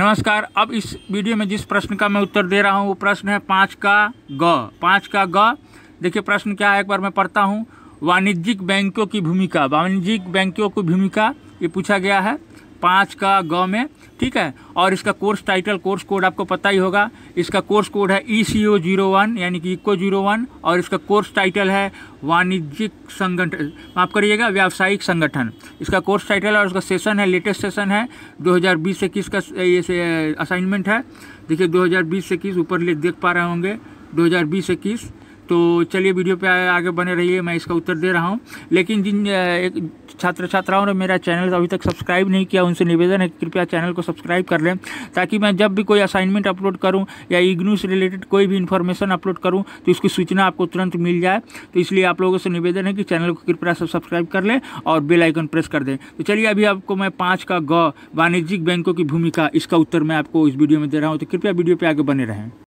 नमस्कार अब इस वीडियो में जिस प्रश्न का मैं उत्तर दे रहा हूँ वो प्रश्न है पाँच का ग पाँच का ग देखिए प्रश्न क्या है एक बार मैं पढ़ता हूँ वाणिज्यिक बैंकों की भूमिका वाणिज्यिक बैंकों की भूमिका ये पूछा गया है पाँच का ग में ठीक है और इसका कोर्स टाइटल कोर्स कोड आपको पता ही होगा इसका कोर्स कोड है ई सी ओ जीरो वन यानी कि इक्को जीरो वन और इसका कोर्स टाइटल है वाणिज्यिक संगठन माफ़ करिएगा व्यावसायिक संगठन इसका कोर्स टाइटल और इसका सेशन है लेटेस्ट सेशन है दो हज़ार से इक्कीस का ये असाइनमेंट है देखिए दो हज़ार से इक्कीस ऊपर ले देख पा रहे होंगे दो हज़ार बीस इक्कीस तो चलिए वीडियो पे आगे बने रहिए मैं इसका उत्तर दे रहा हूँ लेकिन जिन एक छात्र छात्राओं ने मेरा चैनल अभी तक सब्सक्राइब नहीं किया उनसे निवेदन है कृपया चैनल को सब्सक्राइब कर लें ताकि मैं जब भी कोई असाइनमेंट अपलोड करूँ या इग्नू से रिलेटेड कोई भी इन्फॉर्मेशन अपलोड करूँ तो इसकी सूचना आपको तुरंत मिल जाए तो इसलिए आप लोगों से निवेदन है कि चैनल को कृपया सब्सक्राइब कर लें और बेलाइकन प्रेस कर दें तो चलिए अभी आपको मैं पाँच का ग वाणिज्यिक बैंकों की भूमिका इसका उत्तर मैं आपको इस वीडियो में दे रहा हूँ तो कृपया वीडियो पर आगे बने रहें